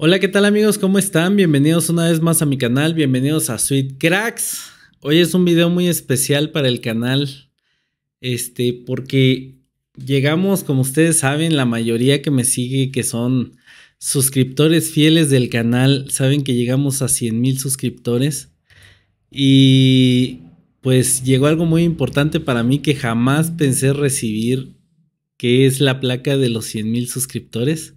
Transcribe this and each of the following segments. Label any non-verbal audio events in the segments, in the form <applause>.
Hola, ¿qué tal amigos? ¿Cómo están? Bienvenidos una vez más a mi canal, bienvenidos a Sweet Cracks. Hoy es un video muy especial para el canal, este, porque llegamos, como ustedes saben, la mayoría que me sigue, que son suscriptores fieles del canal, saben que llegamos a 100 mil suscriptores. Y pues llegó algo muy importante para mí que jamás pensé recibir, que es la placa de los 100 mil suscriptores.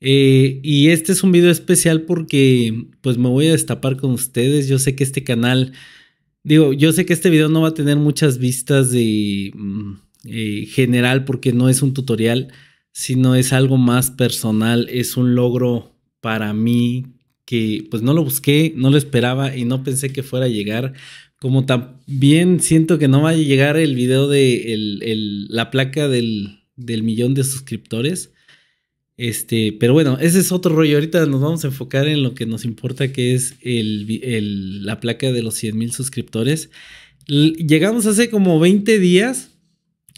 Eh, y este es un video especial porque pues me voy a destapar con ustedes. Yo sé que este canal, digo, yo sé que este video no va a tener muchas vistas de mm, eh, general porque no es un tutorial, sino es algo más personal, es un logro para mí que pues no lo busqué, no lo esperaba y no pensé que fuera a llegar. Como también siento que no va a llegar el video de la placa del millón de suscriptores este, pero bueno, ese es otro rollo. Ahorita nos vamos a enfocar en lo que nos importa, que es el, la placa de los 100 mil suscriptores. llegamos hace como 20 días.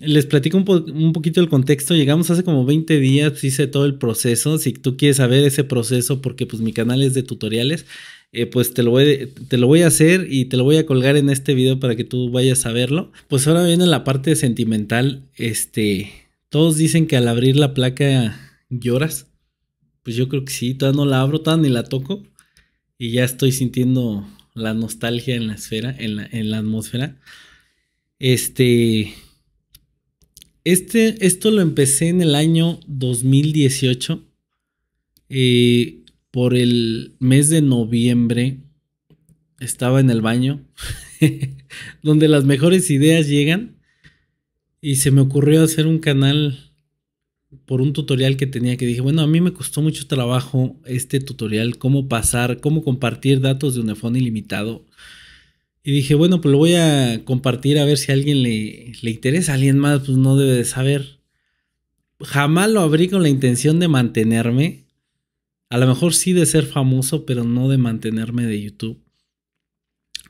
Les platico un, poquito el contexto. Llegamos hace como 20 días, pues, hice todo el proceso. Si tú quieres saber ese proceso, porque pues mi canal es de tutoriales, eh, pues te lo, voy, te lo voy a hacer y te lo voy a colgar en este video para que tú vayas a verlo. Pues ahora viene la parte sentimental. Este, todos dicen que al abrir la placa lloras. Pues yo creo que sí, todavía no la abro, todavía ni la toco. Y ya estoy sintiendo la nostalgia en la esfera, en la, atmósfera. Este, este, esto lo empecé en el año 2018. Eh, por el mes de noviembre estaba en el baño, <laughs> donde las mejores ideas llegan. Y se me ocurrió hacer un canal por un tutorial que tenía que dije, bueno, a mí me costó mucho trabajo este tutorial, cómo pasar, cómo compartir datos de un iPhone ilimitado. Y dije, bueno, pues lo voy a compartir a ver si a alguien le, interesa, alguien más pues no debe de saber. Jamás lo abrí con la intención de mantenerme. A lo mejor sí de ser famoso, pero no de mantenerme de YouTube.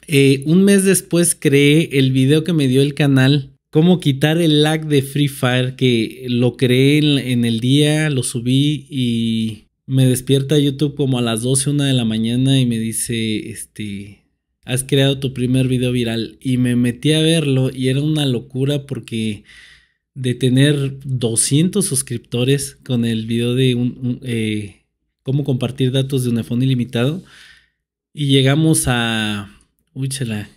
Eh, un mes después creé el video que me dio el canal cómo quitar el lag de Free Fire que lo creé en, el día, lo subí y me despierta YouTube como a las 12, 1 de la mañana y me dice, este, has creado tu primer video viral. Y me metí a verlo y era una locura porque de tener 200 suscriptores con el video de un, eh, cómo compartir datos de un iPhone ilimitado y llegamos a... uchala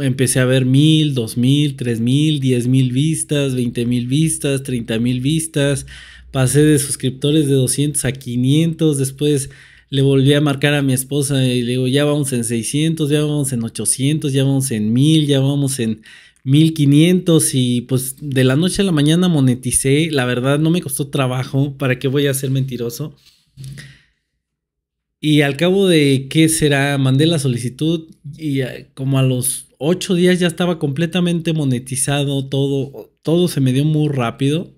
empecé a ver mil, dos mil, tres mil, diez mil vistas, veinte mil vistas, treinta mil vistas. Pasé de suscriptores de 200 a 500. Después le volví a marcar a mi esposa y le digo, ya vamos en 600, ya vamos en 800, ya vamos en mil, ya vamos en 1500 y pues de la noche a la mañana moneticé. La verdad no me costó trabajo. ¿Para qué voy a ser mentiroso? Y al cabo de qué será, mandé la solicitud y eh, como a los ocho días ya estaba completamente monetizado todo, todo se me dio muy rápido.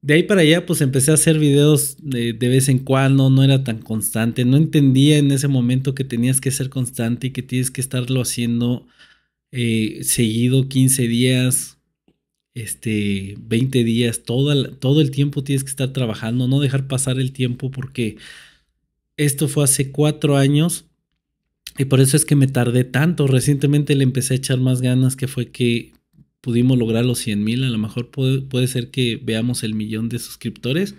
De ahí para allá pues empecé a hacer videos de, vez en cuando, no era tan constante, no entendía en ese momento que tenías que ser constante y que tienes que estarlo haciendo eh, seguido 15 días, este, 20 días, todo el tiempo tienes que estar trabajando, no dejar pasar el tiempo porque esto fue hace cuatro años y por eso es que me tardé tanto. Recientemente le empecé a echar más ganas, que fue que pudimos lograr los 100 mil. A lo mejor puede, ser que veamos el millón de suscriptores.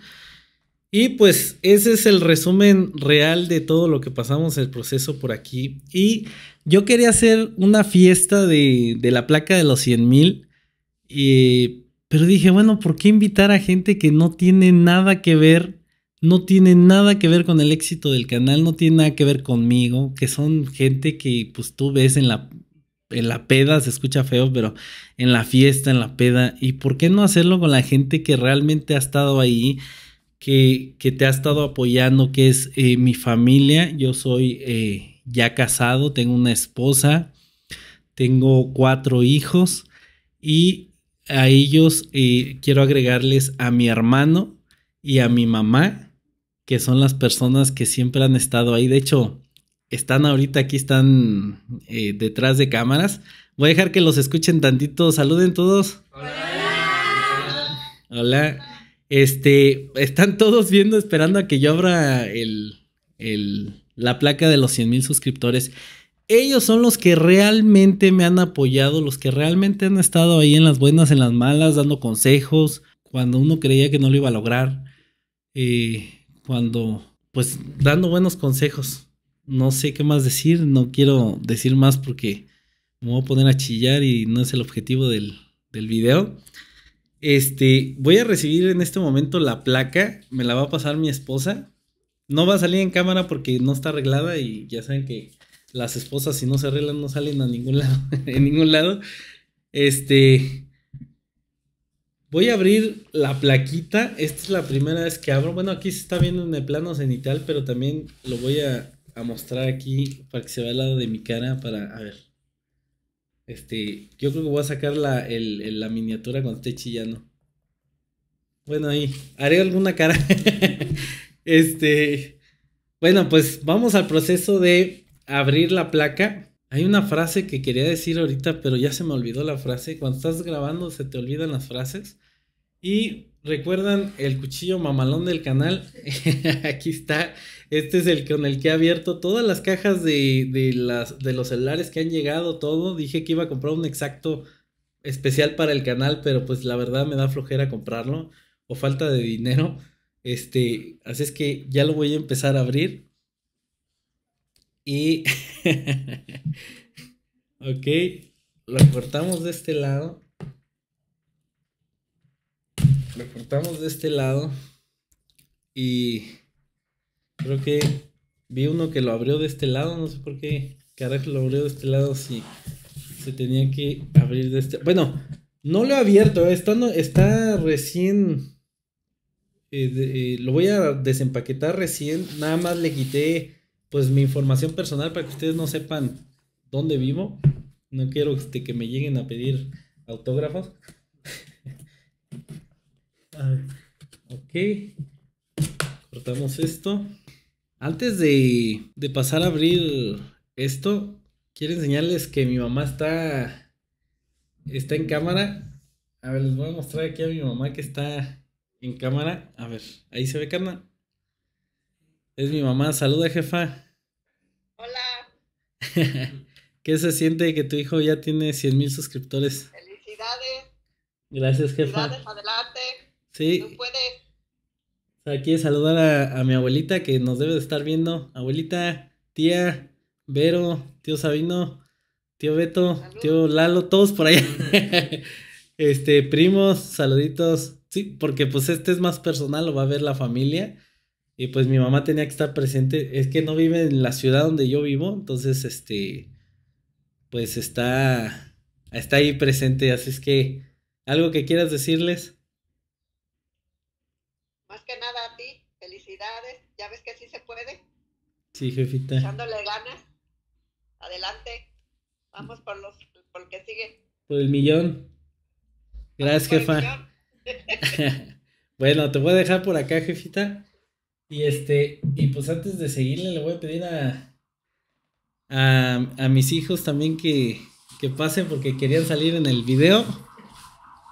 Y pues ese es el resumen real de todo lo que pasamos el proceso por aquí. Y yo quería hacer una fiesta de, la placa de los 100 mil. Eh, pero dije, bueno, ¿por qué invitar a gente que no tiene nada que ver no tiene nada que ver con el éxito del canal, no tiene nada que ver conmigo, que son gente que pues tú ves en la, en la peda, se escucha feo, pero en la fiesta, en la peda, y por qué no hacerlo con la gente que realmente ha estado ahí, que, te ha estado apoyando, que es eh, mi familia, yo soy eh, ya casado, tengo una esposa, tengo cuatro hijos y a ellos eh, quiero agregarles a mi hermano y a mi mamá que son las personas que siempre han estado ahí. De hecho, están ahorita aquí, están eh, detrás de cámaras. Voy a dejar que los escuchen tantito. Saluden todos. Hola. Hola. Este, están todos viendo, esperando a que yo abra el, el, la placa de los 100 mil suscriptores. Ellos son los que realmente me han apoyado, los que realmente han estado ahí en las buenas, en las malas, dando consejos, cuando uno creía que no lo iba a lograr. Eh, cuando, pues, dando buenos consejos. No sé qué más decir, no quiero decir más porque me voy a poner a chillar y no es el objetivo del, del video. Este, voy a recibir en este momento la placa, me la va a pasar mi esposa. No va a salir en cámara porque no está arreglada y ya saben que las esposas si no se arreglan no salen a ningún lado, <laughs> en ningún lado. Este, Voy a abrir la plaquita. Esta es la primera vez que abro. Bueno, aquí se está viendo en el plano cenital, pero también lo voy a, mostrar aquí para que se vea al lado de mi cara. Para, a ver. Este, yo creo que voy a sacar la, la miniatura cuando esté chillando. Bueno, ahí. Haré alguna cara. <laughs> este. Bueno, pues vamos al proceso de abrir la placa. Hay una frase que quería decir ahorita, pero ya se me olvidó la frase. Cuando estás grabando se te olvidan las frases. Y recuerdan el cuchillo mamalón del canal. <laughs> Aquí está. Este es el con el que he abierto todas las cajas de, de, las, de los celulares que han llegado, todo. Dije que iba a comprar un exacto especial para el canal, pero pues la verdad me da flojera comprarlo o falta de dinero. Este, así es que ya lo voy a empezar a abrir. Y. <laughs> ok, lo cortamos de este lado. estamos de este lado y creo que vi uno que lo abrió de este lado, no sé por qué carajo lo abrió de este lado si se tenía que abrir de este. Bueno, no lo he abierto, eh, está, está recién. Eh, eh, lo voy a desempaquetar recién. Nada más le quité pues mi información personal para que ustedes no sepan dónde vivo. No quiero este, que me lleguen a pedir autógrafos. Ok. Cortamos esto. Antes de, pasar a abrir esto, quiero enseñarles que mi mamá está, está en cámara. A ver, les voy a mostrar aquí a mi mamá que está en cámara. A ver, ahí se ve, cámara. Es mi mamá. Saluda, jefa. Hola. <laughs> ¿Qué se siente que tu hijo ya tiene 100 mil suscriptores? Felicidades. Gracias, jefa. adelante. Sí. No puede. Aquí saludar a, mi abuelita que nos debe de estar viendo. Abuelita, tía, Vero, tío Sabino, tío Beto, tío Lalo, todos por allá. <laughs> este, primos, saluditos. Sí, porque pues este es más personal, lo va a ver la familia. Y pues mi mamá tenía que estar presente. Es que no vive en la ciudad donde yo vivo, entonces este, pues está, está ahí presente. Así es que, ¿algo que quieras decirles? que nada a ti. Felicidades. Ya ves que sí se puede. Sí, jefita. Echándole ganas. Adelante. Vamos por los por el sigue. Por el millón. Gracias, jefa. <laughs> bueno, te voy a dejar por acá, jefita. Y este, y pues antes de seguirle, le voy a pedir a, a, mis hijos también que, que pasen porque querían salir en el video.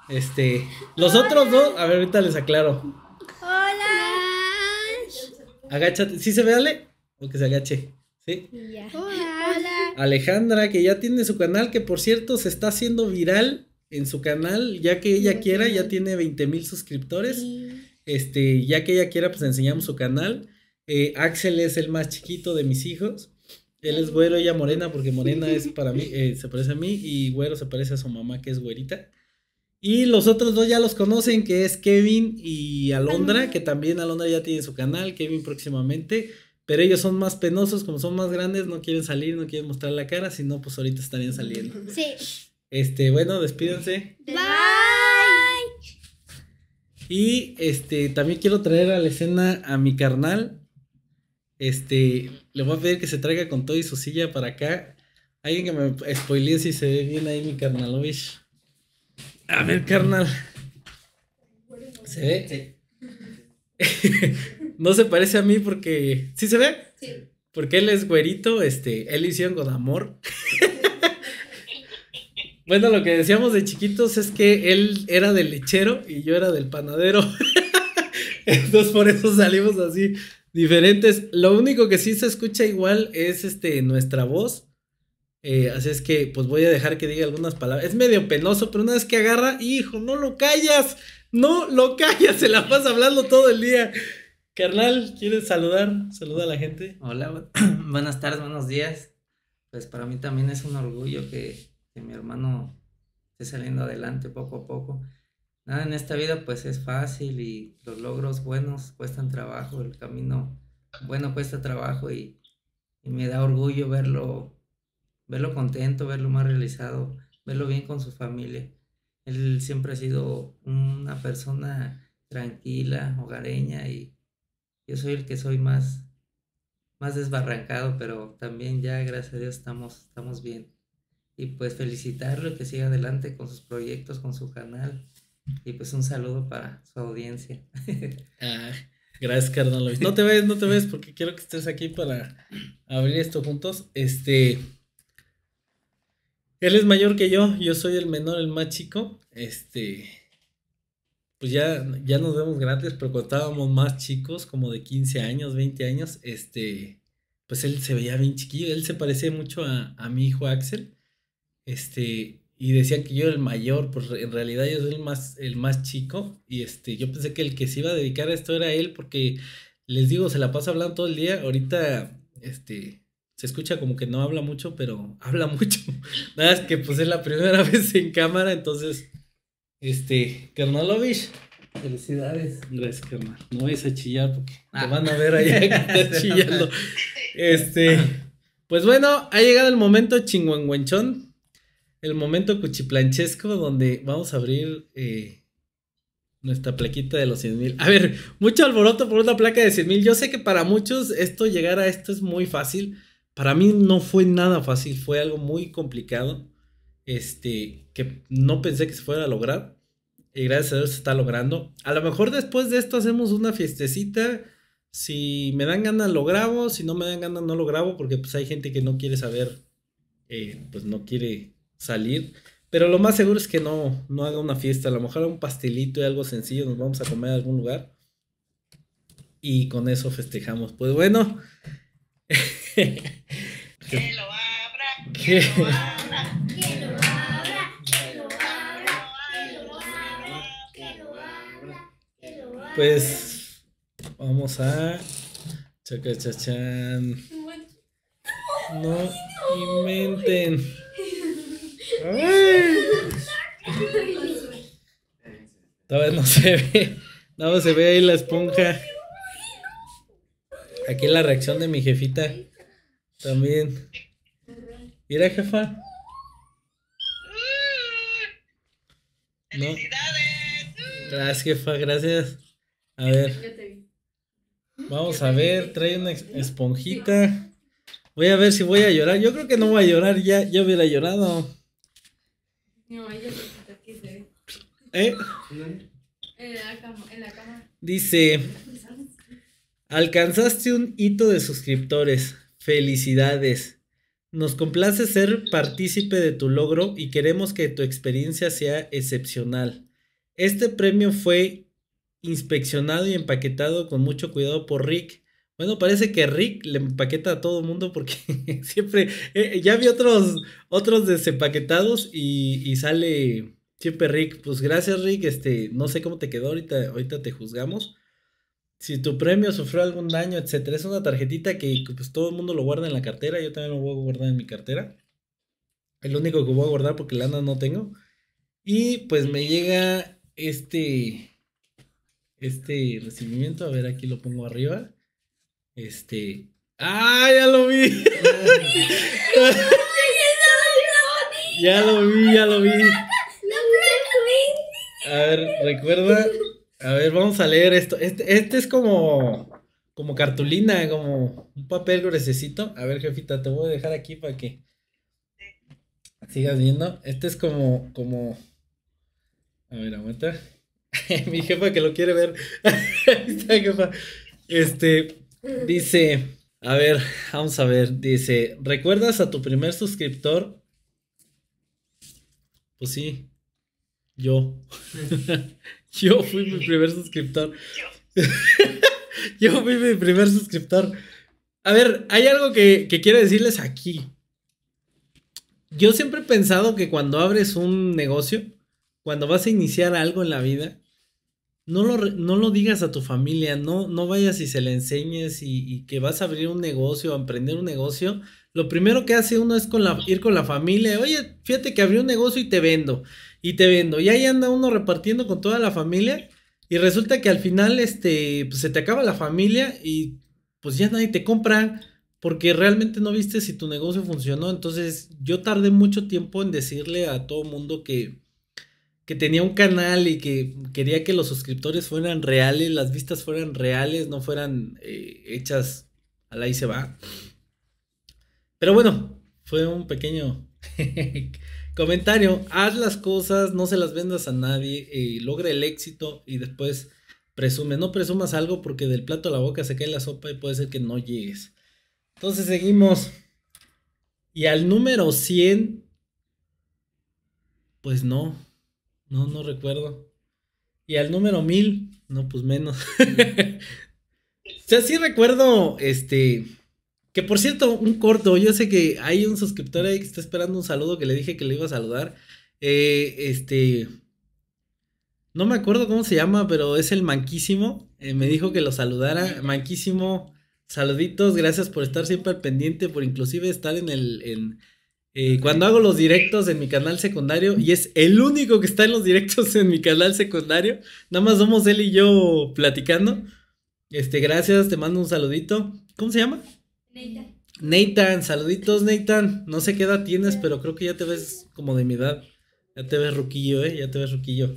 Este, los otros dos, a ver, ahorita les aclaro agáchate. si se ve Ale? O que se agache. ¿Sí? Hola. Alejandra, que ya tiene su canal, que por cierto se está haciendo viral en su canal, ya que ella quiera, ya tiene 20 mil suscriptores. Este, ya que ella quiera, pues enseñamos su canal. Eh, Axel es el más chiquito de mis hijos. Él es güero, ella morena, porque morena <laughs> es para mí, eh, se parece a mí, y güero se parece a su mamá, que es güerita. Y los otros dos ya los conocen, que es Kevin y Alondra, que también Alondra ya tiene su canal, Kevin próximamente. Pero ellos son más penosos, como son más grandes, no quieren salir, no quieren mostrar la cara, sino pues ahorita estarían saliendo. <laughs> Sí. Este, bueno, despídense. Bye. Y este, también quiero traer a la escena a mi carnal. Este, le voy a pedir que se traiga con todo y su silla para acá. Alguien que me spoilee si se ve bien ahí mi carnal, carnalovich. A ver, carnal. ¿Se ve? <laughs> no se parece a mí porque. ¿Sí se ve? Sí. Porque él es güerito, este, él hicieron con amor. <laughs> bueno, lo que decíamos de chiquitos es que él era del lechero y yo era del panadero. <laughs> Entonces por eso salimos así diferentes. Lo único que sí se escucha igual es este nuestra voz eh, así es que pues voy a dejar que diga algunas palabras. Es medio penoso, pero una vez que agarra, hijo, no lo callas. No lo callas, se la pasa hablando todo el día. Carnal, ¿quieres saludar? Saluda a la gente. Hola, <clears throat> buenas tardes, buenos días. Pues para mí también es un orgullo que, mi hermano esté saliendo adelante poco a poco. Nada, en esta vida pues es fácil y los logros buenos cuestan trabajo, el camino bueno cuesta trabajo y me da orgullo verlo verlo contento, verlo más realizado, verlo bien con su familia. Él siempre ha sido una persona tranquila, hogareña y yo soy el que soy más, más desbarrancado, pero también ya gracias a Dios estamos, estamos bien. Y pues felicitarlo y que siga adelante con sus proyectos, con su canal. Y pues un saludo para su audiencia. <laughs> Ah, gracias, carnal. No te ves, no te ves, porque quiero que estés aquí para abrir esto juntos. Este, él es mayor que yo, yo soy el menor, el más chico. Este, pues ya, ya nos vemos grandes, pero cuando estábamos más chicos, como de 15 años, 20 años, este, pues él se veía bien chiquillo, él se parecía mucho a, mi hijo Axel. Este, y decían que yo era el mayor, pues en realidad yo soy el más, el más chico. Y este, yo pensé que el que se iba a dedicar a esto era él, porque les digo, se la pasa hablando todo el día. Ahorita, este, se escucha como que no habla mucho, pero <laughs> habla mucho. Nada, es que pues es la primera <laughs> vez en cámara, entonces, este, Kernolovich. felicidades. Gracias, carnal. No vayas a chillar porque te ah. van a ver ahí. <laughs> estás chillando. Este, pues bueno, ha llegado el momento chingüengüenchón, el momento cuchiplanchesco, donde vamos a abrir... Eh, nuestra plaquita de los 100 mil. A ver, mucho alboroto por una placa de 100 mil. Yo sé que para muchos esto llegar a esto es muy fácil, para mí no fue nada fácil, fue algo muy complicado, este, que no pensé que se fuera a lograr. Y gracias a Dios se está logrando. A lo mejor después de esto hacemos una fiestecita. Si me dan ganas lo grabo, si no me dan ganas no lo grabo, porque pues hay gente que no quiere saber, eh, pues no quiere salir. Pero lo más seguro es que no, no haga una fiesta. A lo mejor un pastelito y algo sencillo. Nos vamos a comer a algún lugar. Y con eso festejamos. Pues bueno. <laughs> que lo abra, que lo abra, que lo abra, que lo pues, abra, que lo abra, que lo abra, Pues vamos a Chacachachán No inventen. menten. Todavía no se ve. Nada no, se ve ahí la esponja. Aquí la reacción de mi jefita. También. Mira, jefa. ¡Felicidades! Gracias, jefa, gracias. A ver. Vamos a ver, trae una esponjita. Voy a ver si voy a llorar. Yo creo que no voy a llorar, ya, ya hubiera llorado. No, se ¿Eh? En la En la cama. Dice, alcanzaste un hito de suscriptores. Felicidades. Nos complace ser partícipe de tu logro y queremos que tu experiencia sea excepcional. Este premio fue inspeccionado y empaquetado con mucho cuidado por Rick. Bueno, parece que Rick le empaqueta a todo el mundo porque <laughs> siempre. Eh, eh, ya vi otros, otros desempaquetados y, y, sale siempre Rick. Pues gracias, Rick. Este, no sé cómo te quedó ahorita, ahorita te juzgamos si tu premio sufrió algún daño, etcétera. Es una tarjetita que pues, todo el mundo lo guarda en la cartera. Yo también lo voy a guardar en mi cartera. El único que voy a guardar porque lana no tengo. Y pues me llega este. Este recibimiento. A ver, aquí lo pongo arriba. Este. ¡Ah! Ya lo vi. <laughs> ya lo vi, ya lo vi. <laughs> A ver, recuerda. A ver, vamos a leer esto. Este, este, es como, como cartulina, como un papel gruesecito. A ver, jefita, te voy a dejar aquí para que sigas viendo. Este es como, como. A ver, aguanta. <laughs> Mi jefa que lo quiere ver. <laughs> jefa. Este dice. A ver, vamos a ver. Dice: ¿Recuerdas a tu primer suscriptor? Pues sí. Yo. <laughs> Yo fui mi primer suscriptor. <laughs> Yo. fui mi primer suscriptor. A ver, hay algo que, quiero decirles aquí. Yo siempre he pensado que cuando abres un negocio, cuando vas a iniciar algo en la vida, no lo, no lo digas a tu familia, no, no vayas y se le enseñes y que vas a abrir un negocio, a emprender un negocio lo primero que hace uno es con la, ir con la familia. Oye, fíjate que abrió un negocio y te vendo. Y te vendo. Y ahí anda uno repartiendo con toda la familia. Y resulta que al final este, pues, se te acaba la familia y pues ya nadie te compra porque realmente no viste si tu negocio funcionó. Entonces yo tardé mucho tiempo en decirle a todo mundo que, que tenía un canal y que quería que los suscriptores fueran reales, las vistas fueran reales, no fueran eh, hechas hechas la ahí se va. Pero bueno, fue un pequeño <laughs> comentario. Haz las cosas, no se las vendas a nadie, y logra el éxito y después presume. No presumas algo porque del plato a la boca se cae la sopa y puede ser que no llegues. Entonces seguimos. Y al número 100, pues no, no, no recuerdo. Y al número 1000, no, pues menos. <laughs> o sea, sí recuerdo, este, que por cierto, un corto, yo sé que hay un suscriptor ahí que está esperando un saludo que le dije que le iba a saludar. Eh, este. No me acuerdo cómo se llama, pero es el Manquísimo. Eh, me dijo que lo saludara. Manquísimo, saluditos, gracias por estar siempre al pendiente, por inclusive estar en el. Eh, cuando hago los directos en mi canal secundario, y es el único que está en los directos en mi canal secundario, nada más somos él y yo platicando. Este, gracias, te mando un saludito. ¿Cómo se llama? Nathan. saluditos Nathan. No sé qué edad tienes, pero creo que ya te ves como de mi edad. Ya te ves ruquillo, ¿eh? Ya te ves ruquillo.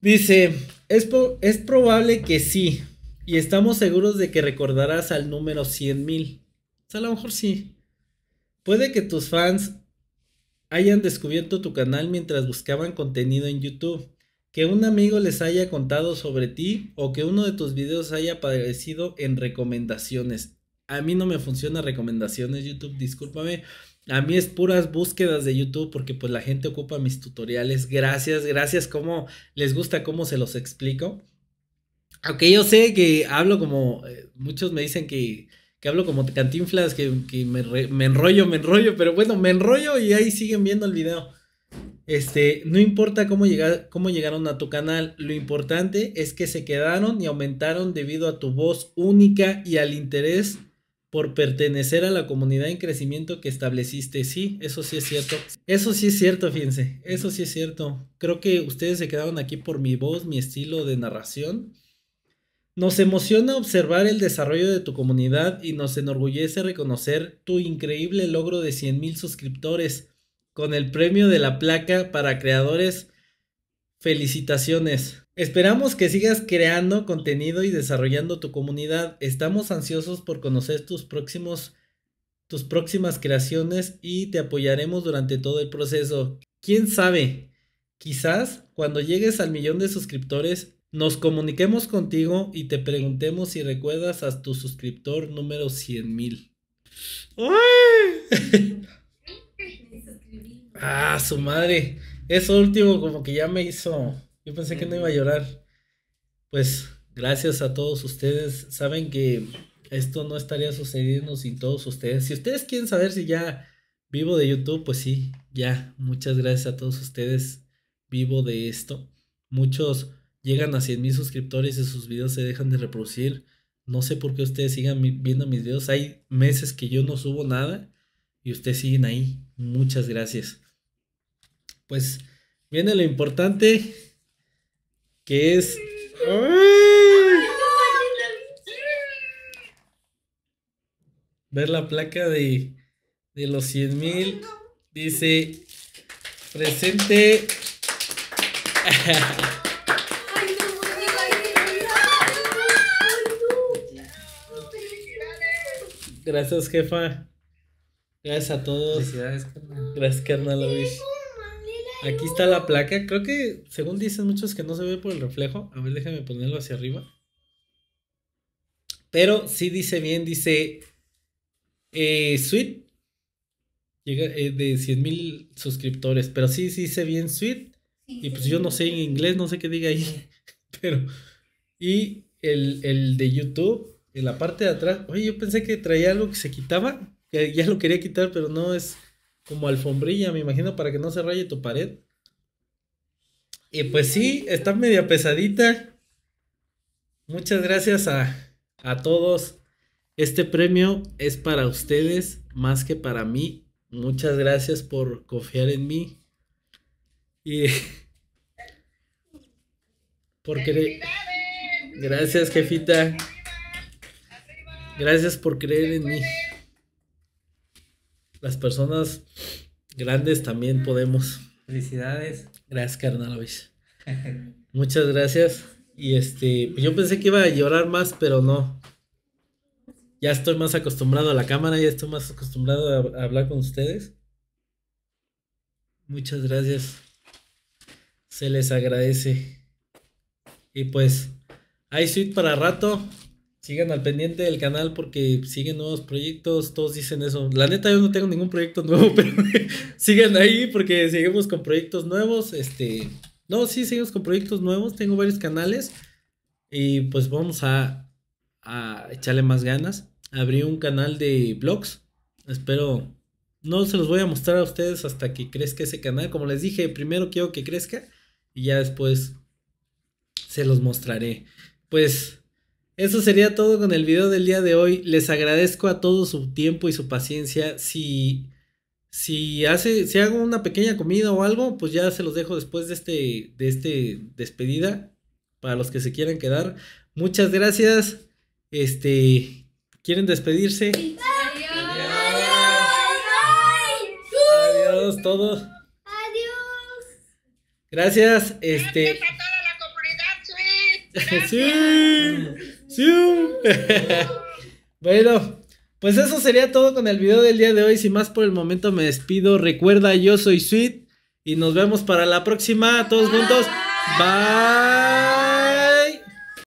Dice, es, es probable que sí. Y estamos seguros de que recordarás al número 100.000. O sea, a lo mejor sí. Puede que tus fans hayan descubierto tu canal mientras buscaban contenido en YouTube. Que un amigo les haya contado sobre ti o que uno de tus videos haya aparecido en recomendaciones. A mí no me funcionan recomendaciones YouTube, discúlpame. A mí es puras búsquedas de YouTube porque pues la gente ocupa mis tutoriales. Gracias, gracias. ¿Cómo les gusta cómo se los explico? Aunque yo sé que hablo como... Eh, muchos me dicen que, hablo como cantinflas, que, me, enrollo, me enrollo, pero bueno, me enrollo y ahí siguen viendo el video. Este, no importa cómo, cómo llegaron a tu canal, lo importante es que se quedaron y aumentaron debido a tu voz única y al interés por pertenecer a la comunidad en crecimiento que estableciste. Sí, eso sí es cierto. Eso sí es cierto, fíjense. Eso sí es cierto. Creo que ustedes se quedaron aquí por mi voz, mi estilo de narración. Nos emociona observar el desarrollo de tu comunidad y nos enorgullece reconocer tu increíble logro de 100.000 suscriptores con el premio de la placa para creadores. Felicitaciones. Esperamos que sigas creando contenido y desarrollando tu comunidad. Estamos ansiosos por conocer tus próximos tus próximas creaciones y te apoyaremos durante todo el proceso. ¿Quién sabe? Quizás cuando llegues al millón de suscriptores nos comuniquemos contigo y te preguntemos si recuerdas a tu suscriptor número 100,000. mil. <laughs> ah, su madre. Eso último como que ya me hizo... Yo pensé que no iba a llorar. Pues gracias a todos ustedes. Saben que esto no estaría sucediendo sin todos ustedes. Si ustedes quieren saber si ya vivo de YouTube, pues sí, ya. Muchas gracias a todos ustedes. Vivo de esto. Muchos llegan a 100 mil suscriptores y sus videos se dejan de reproducir. No sé por qué ustedes sigan viendo mis videos. Hay meses que yo no subo nada y ustedes siguen ahí. Muchas gracias. Pues viene lo importante que es... Ver la placa de, de los 100 mil. Dice, presente... Gracias, jefa. Gracias a todos. Gracias, carnal. Gracias, carnal. Aquí está la placa. Creo que, según dicen muchos, que no se ve por el reflejo. A ver, déjame ponerlo hacia arriba. Pero sí dice bien, dice eh, Sweet. Llega eh, de 100.000 mil suscriptores. Pero sí, sí dice bien Sweet. Y pues yo no sé en inglés, no sé qué diga ahí. <laughs> Pero. Y el, de YouTube, en la parte de atrás. Oye, yo pensé que traía algo que se quitaba. ya lo quería quitar, pero no es como alfombrilla, me imagino, para que no se raye tu pared. Y pues sí, está media pesadita. Muchas gracias a, a todos. Este premio es para ustedes más que para mí. Muchas gracias por confiar en mí. Y <laughs> porque Gracias, jefita. Gracias por creer en mí las personas grandes también podemos. Felicidades. Gracias, carnal <laughs> Muchas gracias. Y este, yo pensé que iba a llorar más, pero no. Ya estoy más acostumbrado a la cámara, ya estoy más acostumbrado a, hablar con ustedes. Muchas gracias. Se les agradece. Y pues, hay suite para rato. Sigan al pendiente del canal porque siguen nuevos proyectos, todos dicen eso. La neta yo no tengo ningún proyecto nuevo, <laughs> pero sigan ahí porque seguimos con proyectos nuevos. Este, no, sí, seguimos con proyectos nuevos, tengo varios canales y pues vamos a, a echarle más ganas. Abrí un canal de vlogs. espero, no se los voy a mostrar a ustedes hasta que crezca ese canal. Como les dije, primero quiero que crezca y ya después se los mostraré. Pues... Eso sería todo con el video del día de hoy. Les agradezco a todos su tiempo y su paciencia. Si, si, hace, hago una pequeña comida o algo, pues ya se los dejo después de este, de este despedida para los que se quieran quedar. Muchas gracias. Este, ¿quieren despedirse? Adiós. Adiós, Adiós todos. Adiós. Gracias. Este. Gracias a toda la comunidad, <laughs> <laughs> bueno, pues eso sería todo con el video del día de hoy. Sin más por el momento me despido. Recuerda, yo soy Sweet y nos vemos para la próxima. Todos juntos. Bye.